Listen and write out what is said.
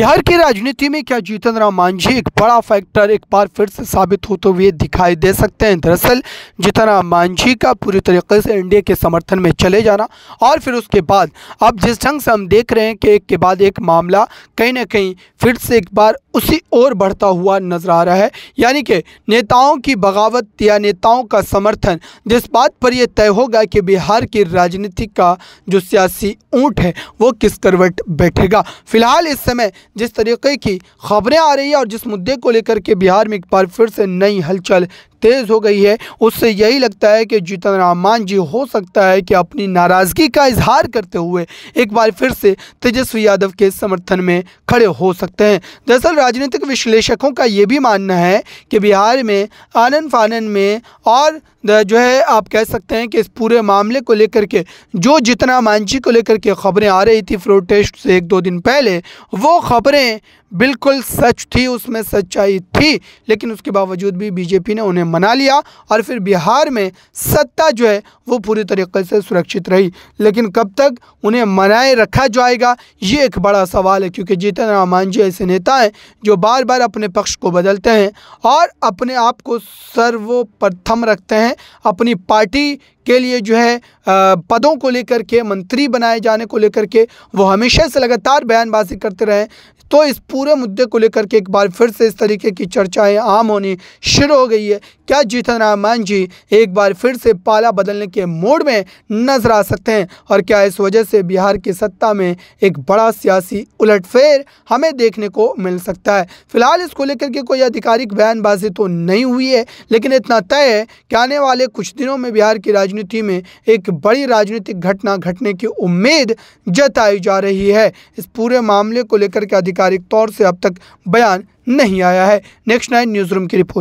बिहार की राजनीति में क्या जीतन राम मांझी एक बड़ा फैक्टर एक बार फिर से साबित होते हुए दिखाई दे सकते हैं दरअसल जीतन राम मांझी का पूरी तरीके से एनडीए के समर्थन में चले जाना और फिर उसके बाद अब जिस ढंग से हम देख रहे हैं कि एक के बाद एक मामला कहीं ना कहीं फिर से एक बार उसी ओर बढ़ता हुआ नजर आ रहा है यानी कि नेताओं की बगावत या नेताओं का समर्थन जिस बात पर यह तय होगा कि बिहार की राजनीति का जो सियासी ऊँट है वो किस करवट बैठेगा फिलहाल इस समय जिस तरीके की खबरें आ रही है और जिस मुद्दे को लेकर के बिहार में एक बार फिर से नई हलचल तेज़ हो गई है उससे यही लगता है कि जीतन रहमान जी हो सकता है कि अपनी नाराज़गी का इजहार करते हुए एक बार फिर से तेजस्वी यादव के समर्थन में खड़े हो सकते हैं दरअसल राजनीतिक विश्लेषकों का ये भी मानना है कि बिहार में आनंद फानन में और जो है आप कह सकते हैं कि इस पूरे मामले को लेकर के जो जितना मांझी को लेकर के ख़बरें आ रही थी फ्लोर टेस्ट से एक दो दिन पहले वो ख़बरें बिल्कुल सच थी उसमें सच्चाई थी लेकिन उसके बावजूद भी बीजेपी ने उन्हें मना लिया और फिर बिहार में सत्ता जो है वो पूरी तरीके से सुरक्षित रही लेकिन कब तक उन्हें मनाए रखा जाएगा ये एक बड़ा सवाल है क्योंकि जीतन राम मांझी ऐसे नेता हैं जो बार बार अपने पक्ष को बदलते हैं और अपने आप को सर्वप्रथम रखते हैं अपनी पार्टी के लिए जो है पदों को लेकर के मंत्री बनाए जाने को लेकर के वो हमेशा से लगातार बयानबाजी करते रहे तो इस पूरे मुद्दे को लेकर के एक बार फिर से इस तरीके की चर्चाएं आम होनी शुरू हो गई है क्या जीतन राम मांझी एक बार फिर से पाला बदलने के मोड में नजर आ सकते हैं और क्या इस वजह से बिहार की सत्ता में एक बड़ा सियासी उलटफेर हमें देखने को मिल सकता है फिलहाल इसको लेकर के कोई आधिकारिक बयानबाजी तो नहीं हुई है लेकिन इतना तय है कि आने वाले कुछ दिनों में बिहार की राजनीति में एक बड़ी राजनीतिक घटना घटने की उम्मीद जताई जा रही है इस पूरे मामले को लेकर के आधिकारिक तौर से अब तक बयान नहीं आया है नेक्स्ट नाइन न्यूज़ रूम की रिपोर्ट